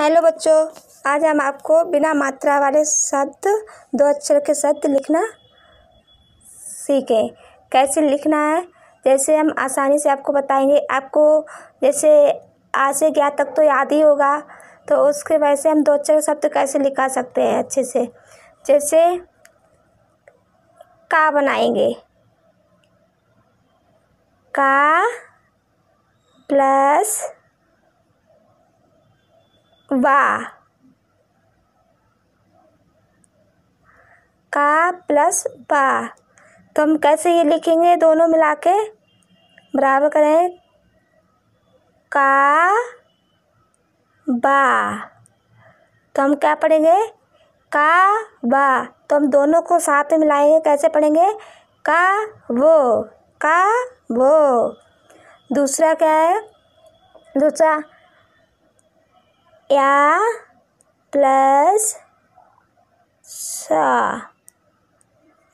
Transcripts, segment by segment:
hello बच्चों आज हम आपको बिना मात्रा वाले शब्द दो अक्षर के शब्द लिखना सीखें कैसे लिखना है जैसे हम आसानी से आपको बताएंगे आपको जैसे आ से ज्ञात तक तो याद ही होगा तो उसके वैसे हम दो अक्षर शब्द कैसे लिखा सकते हैं अच्छे से जैसे का बनाएंगे का प्लस वा का प्लस बा तो हम कैसे ये लिखेंगे दोनों मिला के बराबर करें का बा तो हम क्या पढ़ेंगे का बा तो हम दोनों को साथ में मिलाएंगे कैसे पढ़ेंगे का वो का वो दूसरा क्या है दूसरा या प्लस सा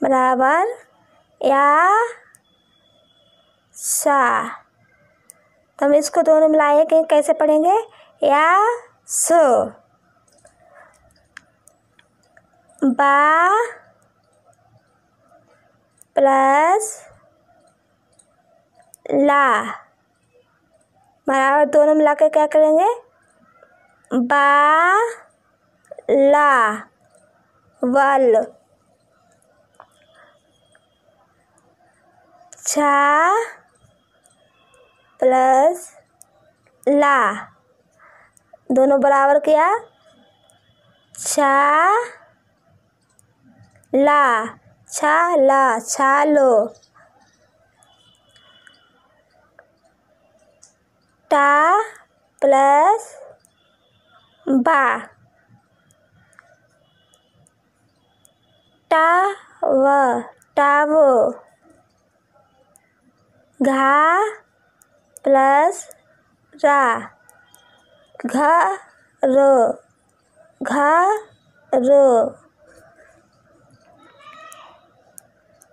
बराबर या सा तो हम इसको दोनों मिलाए के कैसे पढ़ेंगे या सो बा प्लस ला बराबर दोनों मिला के क्या करेंगे वल छा प्लस ला दोनों बराबर क्या छा ला छा ला छा लो टा प्लस बा टा व टावो घा प्लस रा घ रो घ रो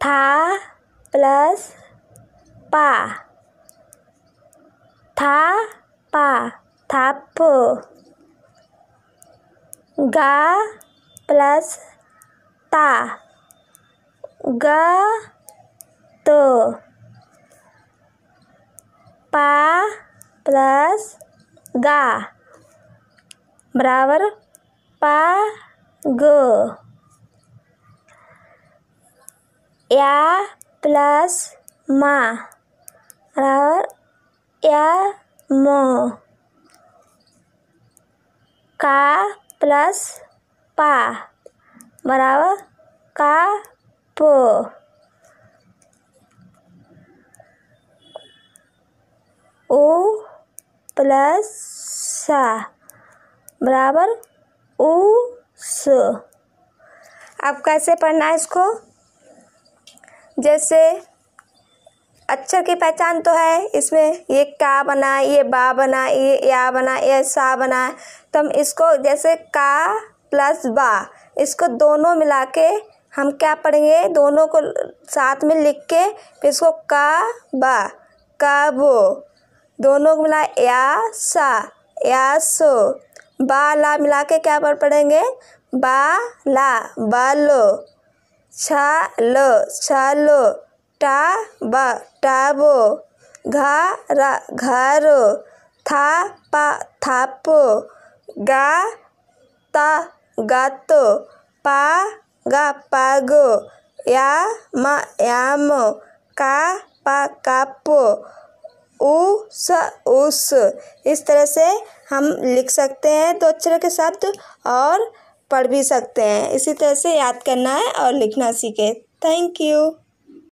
था प्लस पा था पा थापो ga plus ta ga tu pa plus ga berawar pa go ya plus ma berawar ya mo ka plus पा बराबर का पो ओ प्लस सा बराबर ऊ सो अब कैसे पढ़ना है इसको जैसे अक्षर की पहचान तो है इसमें ये का बना ये बा बना ये या बना ये सा बना तो हम इसको जैसे का प्लस बा इसको दोनों मिला के हम क्या पढ़ेंगे दोनों को साथ में लिख के फिर इसको का बा का बो दोनों को मिला या सा या सो बा ला मिला के क्या पर पढ़ेंगे बा ला बालो छा लो छा लो टा टाबो घा रा घारो था पा थापो गा ता गातो पा गा पागो या मा यामो का पा कापो ऊ स उस इस तरह से हम लिख सकते हैं दो तो अक्षरों के शब्द और पढ़ भी सकते हैं इसी तरह से याद करना है और लिखना सीखे थैंक यू